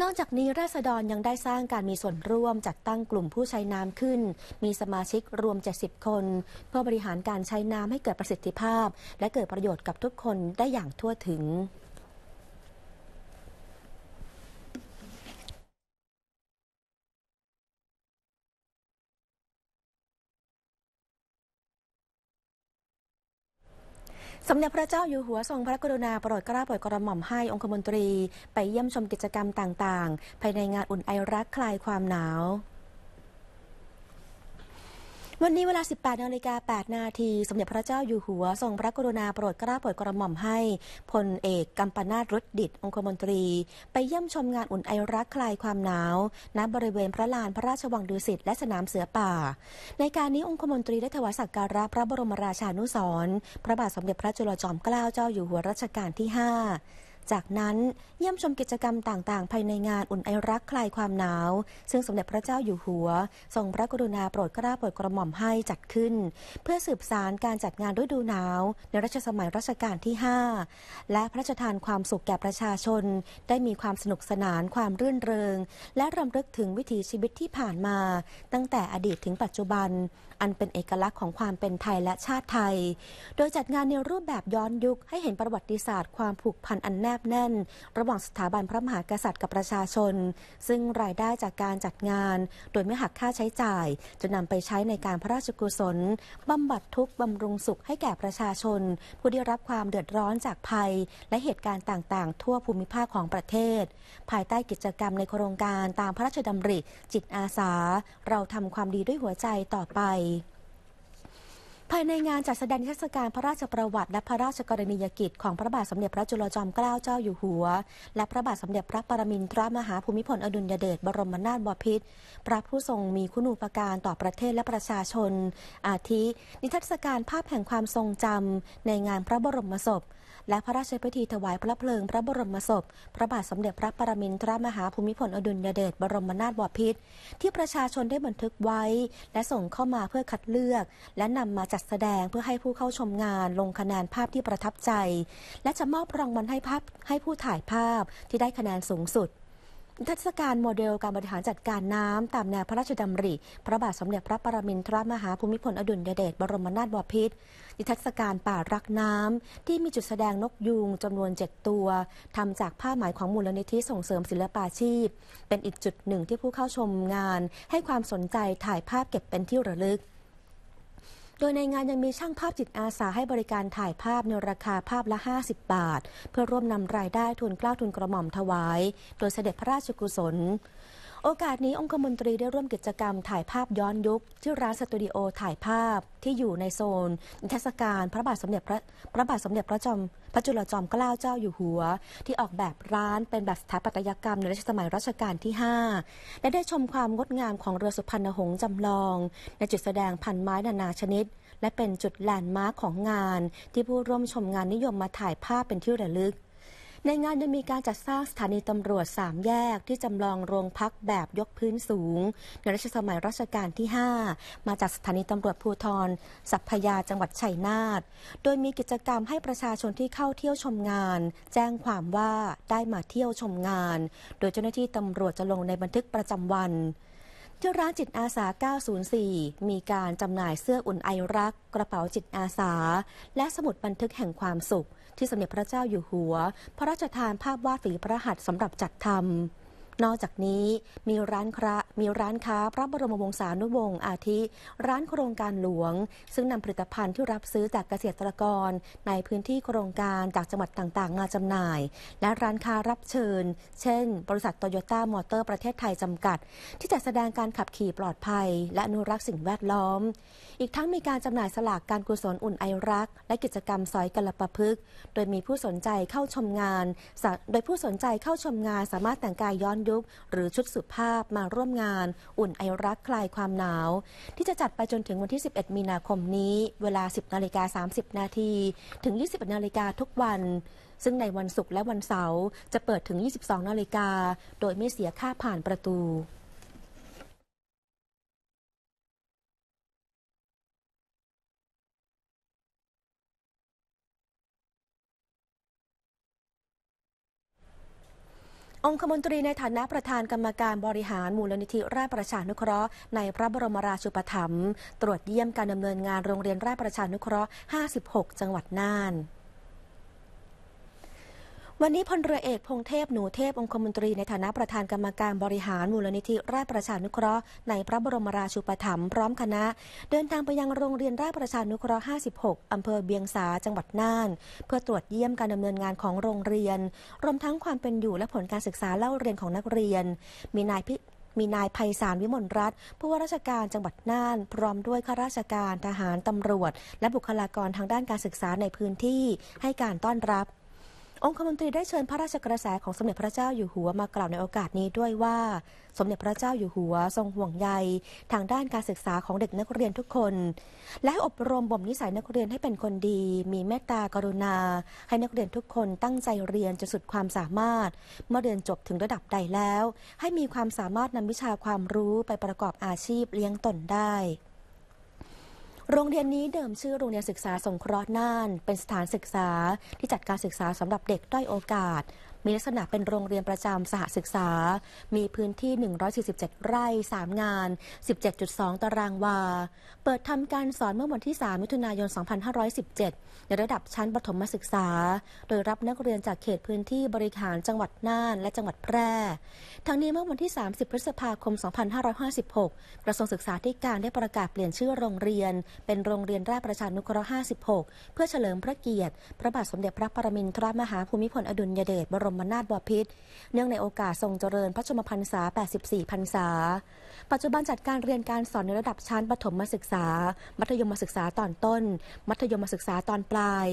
นอกจากนี้ราษฎรยังได้สร้างการมีส่วนร่วมจัดตั้งกลุ่มผู้ใช้น้ำขึ้น มีสมาชิกรวม 70 คน เพื่อบริหารการใช้น้ำให้เกิดประสิทธิภาพ และเกิดประโยชน์กับทุกคนได้อย่างทั่วถึงสมเด็จพระเจ้าอยู่หัวทรงพระกรุณาโปรดกล้าโปรดกระหม่อมให้องคมนตรี ไปเยี่ยมชมกิจกรรมต่างๆ ภายในงานอุ่นไอรักคลายความหนาววันนี้เวลา 18นาฬิกา8นาทีสมเด็จพระเจ้าอยู่หัวทรงพระกรุณาโปรดเกล้าโปรดกระหม่อมให้พลเอกกัมปนาตรดิตองคมนตรี ไปเยี่ยมชมงานอุ่นไอรักคลายความหนาวณบริเวณพระลานพระราชวังดุสิตและสนามเสือป่า ในการนี้องคมนตรีได้ถวายสักการะพระบรมราชานุสรพระบาทสมเด็จพระจุลจอมเกล้าเจ้าอยู่หัวรัชกาลที่ 5จากนั้นเยี่ยมชมกิจกรรมต่าง ๆ ภายในงานอุ่นไอรักคลายความหนาว ซึ่งสมเด็จพระเจ้าอยู่หัว ทรงพระกรุณาโปรดกระ้าโปรดกระหม่อมให้จัดขึ้น เพื่อสืบสารการจัดงานฤดูหนาว ในรัชสมัยรัชกาลที่ 5 และพระราชทานความสุขแก่ประชาชน ได้มีความสนุกสนานความรื่นเริงและรำลึกถึงวิถีชีวิตที่ผ่านมา ตั้งแต่อดีตถึงปัจจุบันอันเป็นเอกลักษณ์ของความเป็นไทยและชาติไทย โดยจัดงานในรูปแบบย้อนยุคให้เห็นประวัติศาสตร์ ความผูกพันอันแนบแน่น ระหว่างสถาบันพระมหากษัตริย์กับประชาชน ซึ่งรายได้จากการจัดงาน โดยไม่หักค่าใช้จ่าย จะนำไปใช้ในการพระราชกุศล บำบัดทุกข์บำรุงสุขให้แก่ประชาชน ผู้ได้รับความเดือดร้อนจากภัย และเหตุการณ์ต่าง ๆ ทั่วภูมิภาคของประเทศ ภายใต้กิจกรรมในโครงการตามพระราชดำริ จิตอาสา เราทำความดีด้วยหัวใจต่อไปภายในงานจัดแสดงเทศกาลพระราชประวัติ และพระราชกรณียกิจ ของพระบาทสมเด็จพระจุลจอมเกล้าเจ้าอยู่หัว และพระบาทสมเด็จพระปรมินทรมหาภูมิพลอดุลยเดชบรมนาถบพิตรพระผู้ทรงมีคุณูปการต่อประเทศและประชาชน อาทิ นิทรรศการภาพแห่งความทรงจำ ในงานพระบรมศพและพระราชพิธีถวายพระเพลิงพระบรมศพพระบาทสมเด็จพระปรมินทรมหาภูมิพลอดุลยเดชบรมนาถบพิตรที่ประชาชนได้บันทึกไว้ และส่งเข้ามาเพื่อคัดเลือก และนำมาจัดแสดงเพื่อให้ผู้เข้าชมงานลงคะแนนภาพที่ประทับใจ และจะมอบรางวัลให้ภาพให้ผู้ถ่ายภาพที่ได้คะแนนสูงสุดนทศการโมเดลการบริหารจัดการน้ำตามแนวพระราชดำริ พระบาทสมเด็จพระปรมินทรมหาภูมิพลอดุลยเดชบรมนาถบพิตรนิทศการป่ารักน้ำที่มีจุดแสดงนกยูงจำนวน 7 ตัว ทำจากผ้าไหมของมูลนิธิส่งเสริมศิลปาชีพ เป็นอีกจุดหนึ่งที่ผู้เข้าชมงานให้ความสนใจถ่ายภาพเก็บเป็นที่ระลึกโดยในงานยังมีช่างภาพจิตอาสาให้บริการถ่ายภาพในราคาภาพละ 50 บาท เพื่อร่วมนำรายได้ทุนกล้าทุนกระหม่อมถวาย โดยเสด็จพระราชกุศลโอกาสนี้องคมนตรีได้ร่วมกิจกรรมถ่ายภาพย้อนยุคที่ร้านสตูดิโอถ่ายภาพที่อยู่ในโซนนิทรรศการพระบาทสมเด็จพระพระบาทสมเด็จพระจอมพระจุลจอมเกล้าเจ้าอยู่หัว ที่ออกแบบร้านเป็นแบบสถาปัตยกรรม ในรัชสมัยรัชกาลที่ 5 และได้ชมความงดงามของเรือสุพรรณหงษ์จำลอง ในจุดแสดงพันไม้นานาชนิด และเป็นจุดแลนด์มาร์คของงาน ที่ผู้ร่วมชมงานนิยมมาถ่ายภาพเป็นที่ระลึกในงานยังมีการจัดสร้างสถานีตำรวจ3แยกที่จำลองโรงพักแบบยกพื้นสูง ในรัชสมัยรัชกาลที่ 5 มาจากสถานีตำรวจภูทรสัพพยาจังหวัดชัยนาทโดยมีกิจกรรมให้ประชาชนที่เข้าเที่ยวชมงาน แจ้งความว่าได้มาเที่ยวชมงาน โดยเจ้าหน้าที่ตำรวจจะลงในบันทึกประจำวันที่ร้านจิตอาสา904 มีการจำหน่ายเสื้ออุ่นไอรัก กระเป๋าจิตอาสา และสมุดบันทึกแห่งความสุขที่สมเด็จพระเจ้าอยู่หัวพระราชทานภาพวาดฝีพระหัตถ์สำหรับจัดทำนอกจากนี้มีร้านครามีร้านค้าพระบรมวงศานุวงศ์อาทิร้านโครงการหลวงซึ่งนำผลิตภัณฑ์ที่รับซื้อจากเกษตรกรในพื้นที่โครงการจากจังหวัดต่างๆมาจำหน่าย และร้านค้ารับเชิญเช่น บริษัทโตโยต้ามอเตอร์ประเทศไทยจำกัด ที่จัดแสดงการขับขี่ปลอดภัยและอนุรักษ์สิ่งแวดล้อม อีกทั้งมีการจำหน่ายสลากการกุศลอุ่นไอรัก และกิจกรรมซอยกละปะพฤกโดยมีผู้สนใจเข้าชมงานโดยผู้สนใจเข้าชมงานสามารถแต่งกายย้อนยดุ๊กหรือชุดสุภาพมาร่วมงาน อุ่นไอรักคลายความหนาว ที่จะจัดไปจนถึงวันที่ 11 มีนาคมนี้เวลา 10นาฬิกา30นาทีถึง2 0นาฬิกาทุกวัน ซึ่งในวันศุกร์และวันเสาร์จะเปิดถึง 22นาฬิกาโดยไม่เสียค่าผ่านประตูองคมนตรีในฐานะประธานกรรมการบริหารมูลนิธิราชประชานุเคราะห์ ในพระบรมราชูปถัมภ์ตรวจเยี่ยมการดำเนินงานโรงเรียนราชประชานุเคราะห์ 56 จังหวัดน่านวันนี้พลเรือเอกพงเทพหนูเทพองคมนตรีในฐานะประธานกรรมการบริหารมูลนิธิราชประชานุเคราะห์ ในพระบรมราชูปถัมภ์พร้อมคณะ เดินทางไปยังโรงเรียนราชประชานุเคราะห์ 56 อำเภอเบียงสาจังหวัดน่าน เพื่อตรวจเยี่ยมการดำเนินงานของโรงเรียน รวมทั้งความเป็นอยู่และผลการศึกษาเล่าเรียนของนักเรียน มีนายพิมีนายไพศาลวิมลรัตน์ผู้ว่าราชการจังหวัดน่าน พร้อมด้วยข้าราชการ ทหารตำรวจ และบุคลากรทางด้านการศึกษาในพื้นที่ให้การต้อนรับองคมนตรีได้เชิญพระราชกระแสของสมเด็จพระเจ้าอยู่หัว มากล่าวในโอกาสนี้ด้วยว่า สมเด็จพระเจ้าอยู่หัว ทรงห่วงใยทางด้านการศึกษาของเด็กนักเรียนทุกคน และอบรมบ่มนิสัยนักเรียนให้เป็นคนดี มีเมตตากรุณา ให้นักเรียนทุกคนตั้งใจเรียนจนสุดความสามารถ เมื่อเรียนจบถึงระดับใดแล้ว ให้มีความสามารถนำวิชาความรู้ไปประกอบอาชีพเลี้ยงตนได้โรงเรียนนี้เดิมชื่อโรงเรียนศึกษาสงเคราะห์น่านเป็นสถานศึกษาที่จัดการศึกษาสำหรับเด็กด้อยโอกาสมีลักษณะเป็นโรงเรียนประจำสหศึกษา มีพื้นที่ 147 ไร่3งาน 17.2 ตารางวา เปิดทำการสอนเมื่อวันที่3มิถุนายน 2517 ในระดับชั้นประถมศึกษา โดยรับนักเรียนจากเขตพื้นที่บริหารจังหวัดน่านและจังหวัดแพร่ ทั้งนี้เมื่อวันที่ 30 พฤษภาคม 2556กระทรวงศึกษาธิการได้ประกาศเปลี่ยนชื่อโรงเรียนเป็นโรงเรียนราชประชานุเคราะห์56เพื่อเฉลิมพระเกียรติพระบาทสมเด็จพระปรมินทรมหาภูมิพลอดุลยเดชบรมมนาถบพิตรเนื่องในโอกาสทรงเจริญ พระชมพรรษา 84พรรษา ปัจจุบันจัดการเรียนการสอนในระดับชั้นประถมศึกษา มัธยมศึกษาตอนต้น มัธยมศึกษาตอนปลาย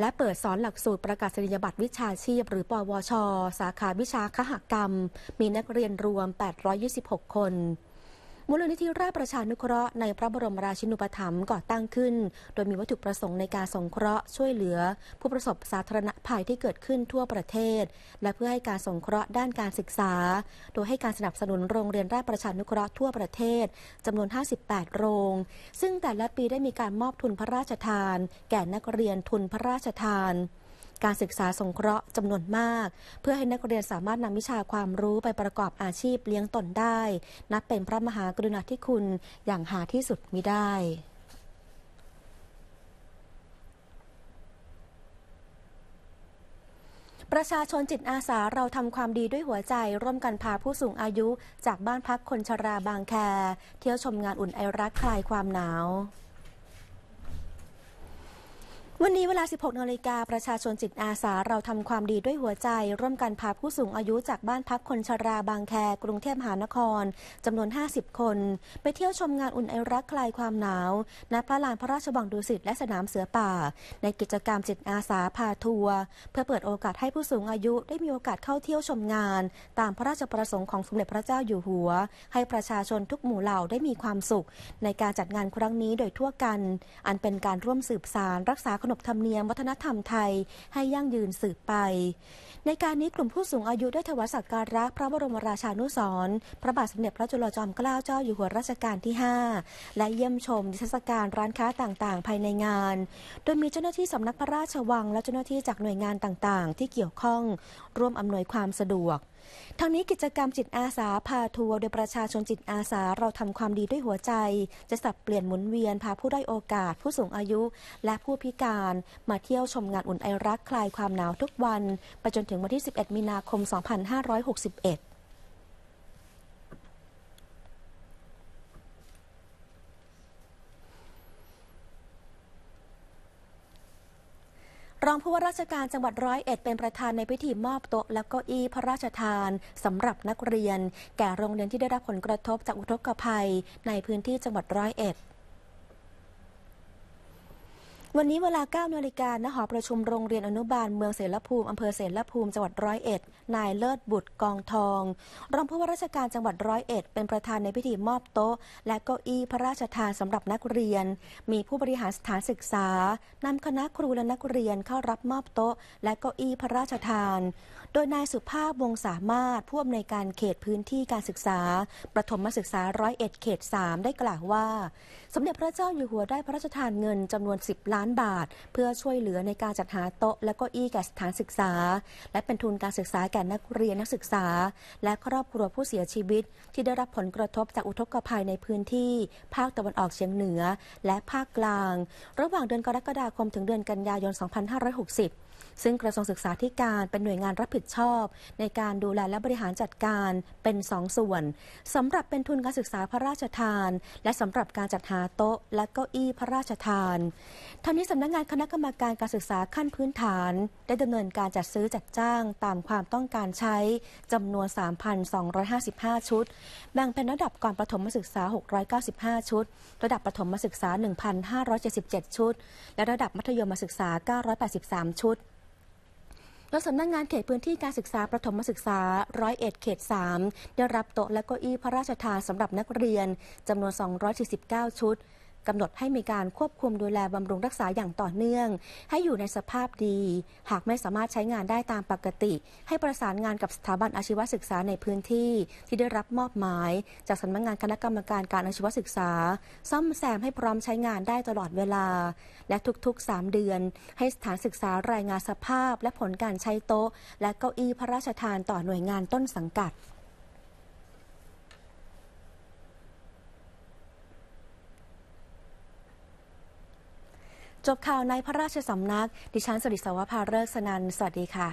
และเปิดสอนหลักสูตรประกาศนียบัตรวิชาชีพ หรือ ปวช สาขาวิชาคหกรรม มีนักเรียนรวม 826 คนมูลนิธิราชประชานุเคราะห์ในพระบรมราชินูปถัมภ์ก่อตั้งขึ้น โดยมีวัตถุประสงค์ในการสงเคราะห์ช่วยเหลือ ผู้ประสบสาธารณภัยที่เกิดขึ้นทั่วประเทศ และเพื่อให้การสงเคราะห์ด้านการศึกษา โดยให้การสนับสนุนโรงเรียนราชประชานุเคราะห์ทั่วประเทศจำนวน 58 โรง ซึ่งแต่ละปีได้มีการมอบทุนพระราชทาน แก่นักเรียนทุนพระราชทานการศึกษาสงเคราะห์จำนวนมาก เพื่อให้นักเรียนสามารถนำวิชาความรู้ไปประกอบอาชีพเลี้ยงตนได้ นับเป็นพระมหากรุณาธิคุณอย่างหาที่สุดมิได้ ประชาชนจิตอาสาเราทำความดีด้วยหัวใจร่วมกันพาผู้สูงอายุจากบ้านพักคนชราบางแค เที่ยวชมงานอุ่นไอรักคลายความหนาววันนี้เวลา 16 นาฬิกาประชาชนจิตอาสาเราทำความดีด้วยหัวใจร่วมกันพาผู้สูงอายุจากบ้านพักคนชราบางแคกรุงเทพมหานครจำนวน 50 คนไปเที่ยวชมงานอุ่นไอรักคลายความหนาวณพระลานพระราชบังดุสิตและสนามเสือป่า ในกิจกรรมจิตอาสาพาทัวร์เพื่อเปิดโอกาสให้ผู้สูงอายุได้มีโอกาสเข้าเที่ยวชมงาน ตามพระราชประสงค์ของสมเด็จพระเจ้าอยู่หัว ให้ประชาชนทุกหมู่เหล่าได้มีความสุข ในการจัดงานครั้งนี้โดยทั่วกัน อันเป็นการร่วมสืบสารรักษาขนบธรรมเนียม วัฒนธรรมไทยให้ยั่งยืนสืบไป ในการนี้กลุ่มผู้สูงอายุ ได้ถวายสักการะพระบรมราชานุสรพระบาทสมเด็จพระจุลจอมเกล้าเจ้า อยู่หัวรัชกาลที่ 5 และเยี่ยมชมนิทรรศการร้านค้าต่างๆ ภายในงาน โดยมีเจ้าหน้าที่สำนักพระราชวัง และเจ้าหน้าที่จากหน่วยงานต่างๆ ที่เกี่ยวข้อง ร่วมอำนวยความสะดวกทางนี้กิจกรรมจิตอาสาพาทัวร์โดยประชาชนจิตอาสาเราทำความดีด้วยหัวใจ จะสับเปลี่ยนหมุนเวียน พาผู้ได้โอกาสผู้สูงอายุและผู้พิการมาเที่ยวชมงานอุ่นไอรักคลายความหนาวทุกวันไปจนถึงวันที่ 11 มีนาคม 2561รองผู้ว่าราชการจังหวัดร้อยเอ็ด เป็นประธานในพิธีมอบโต๊ะ และเก้าอี้พระราชทานสำหรับนักเรียน แก่โรงเรียนที่ได้รับผลกระทบจากอุทกภัยในพื้นที่จังหวัดร้อยเอ็ดวันนี้เวลา 9นาฬิกาณหอประชุมโรงเรียนอนุบาลเมืองเสรภูมิอำเภอเสรภูมิ จังหวัดร้อยเอ็ด นายเลิศบุตรกองทอง รองผู้ว่าราชการจังหวัดร้อยเอ็ดเป็นประธานในพิธีมอบโต๊ะ และเก้าอี้พระราชทานสำหรับนักเรียน มีผู้บริหารสถานศึกษานำคณะครูและนักเรียนเข้ารับมอบโต๊ะ และเก้าอี้พระราชทานโดยนายสุภาพวงสามารถผู้อำนวยการเขตพื้นที่การศึกษา ประถมศึกษาร้อยเอ็ดเขต 3 ได้กล่าวว่า สมเด็จพระเจ้าอยู่หัวได้พระราชทานเงินจำนวน 10 ล้านบาท เพื่อช่วยเหลือในการจัดหาโต๊ะ และก็อี้แก่สถานศึกษา และเป็นทุนการศึกษาแก่นักเรียนนักศึกษา และครอบครัวผู้เสียชีวิตที่ได้รับผลกระทบจากอุทกภัยในพื้นที่ ภาคตะวันออกเฉียงเหนือและภาคกลาง ระหว่างเดือนกรกฎาคมถึงเดือนกันยายน 2560ซึ่งกระทรวงศึกษาธิการเป็นหน่วยงานรับผิดชอบ ในการดูแลและบริหารจัดการเป็น2สส่วน สำหรับเป็นทุนการศึกษาพระราชทาน และสำหรับการจัดหาโต๊ะ และเก้าอี้พระราชทานทางนี้สำนักงงานคณะกรรมการการศึกษาขั้นพื้นฐาน ได้ดำเนินการจัดซื้อจัดจ้างตามความต้องการใช้ จำนวน3,255ชุด แบ่งเป็นระดับก่อนประถมศึกษา695ชุดระดับประถมศึกษา 1,577 ชุด และระดับมัธยมศึกษา983ชุดและสำนักงงานเขตพื้นที่การศึกษาประถมศึกษาร้อยเอ็ดเขต3ได้รับโต๊ะและเก้าอี้พระราชทานสำหรับนักเรียนจำนวน249ชุดกำหนดให้มีการควบคุมดูแลบำรุงรักษาอย่างต่อเนื่อง ให้อยู่ในสภาพดี หากไม่สามารถใช้งานได้ตามปกติ ให้ประสานงานกับสถาบันอาชีวศึกษาในพื้นที่ที่ได้รับมอบหมายจากสำนักงงานคณะกรรมการการอาชีวศึกษา ซ่อมแซมให้พร้อมใช้งานได้ตลอดเวลา และทุกๆ 3 เดือน ให้สถานศึกษารายงานสภาพและผลการใช้โต๊ะและเก้าอี้พระราชทานต่อหน่วยงานต้นสังกัดจบข่าวในพระราชสำนักดิฉันสุริสวภาเลิกสนัน สวัสดีค่ะ